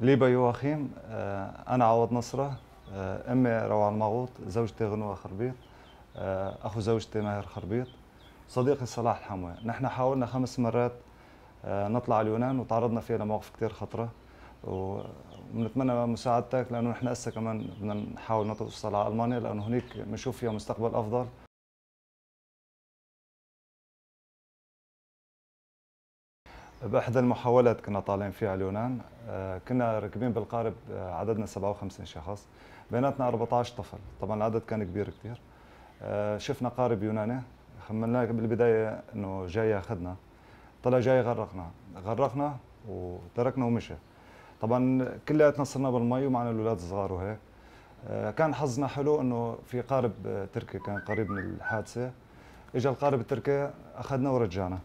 ليبا يواخيم آه، انا عوض نصره آه، امي روعة المغوط زوجتي غنوه خربيط آه، اخو زوجتي ماهر خربيط صديقي صلاح الحموي نحن حاولنا خمس مرات نطلع على اليونان وتعرضنا فيها لمواقف كثير خطره ونتمنى مساعدتك لانه نحن هسه كمان بدنا نحاول نوصل على المانيا لانه هناك بنشوف فيها مستقبل افضل باحدى المحاولات كنا طالعين فيها اليونان آه، كنا راكبين بالقارب آه، عددنا 57 شخص بيناتنا 14 طفل طبعا العدد كان كبير كثير آه، شفنا قارب يوناني خملنا بالبدايه انه جاي ياخذنا طلع جاي غرقنا غرقنا وتركنا ومشى طبعا كلياتنا صرنا بالمي ومعنا الاولاد الصغار وهيك كان حظنا حلو انه في قارب تركي كان قريب من الحادثه اجى القارب التركي اخذنا ورجعنا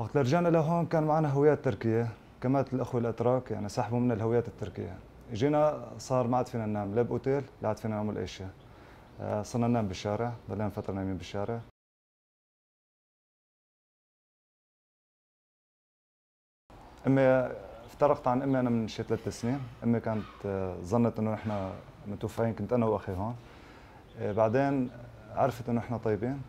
وقت رجعنا لهون كان معنا هويات تركية كمات الأخوة الأتراك يعني سحبوا منا الهويات التركية اجينا صار ما عاد فينا ننام لا بأوتيل لا عاد فينا نعمل أي شيء آه، صرنا ننام بالشارع ضلينا فترة نايمين بالشارع امي افترقت عن امي انا من شي ثلاث سنين، امي كانت آه، ظنت انه نحن متوفيين كنت انا واخي هون. آه، بعدين عرفت انه نحن طيبين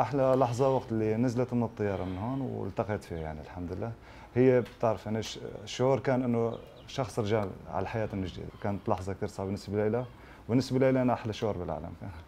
احلى لحظه وقت اللي نزلت من الطياره من هون والتقيت فيها يعني الحمد لله هي بتعرف انا الشعور كان انه شخص رجع على الحياه من جديد كانت لحظه كثير صعبه بالنسبه لي بالنسبه لي انا احلى شعور بالعالم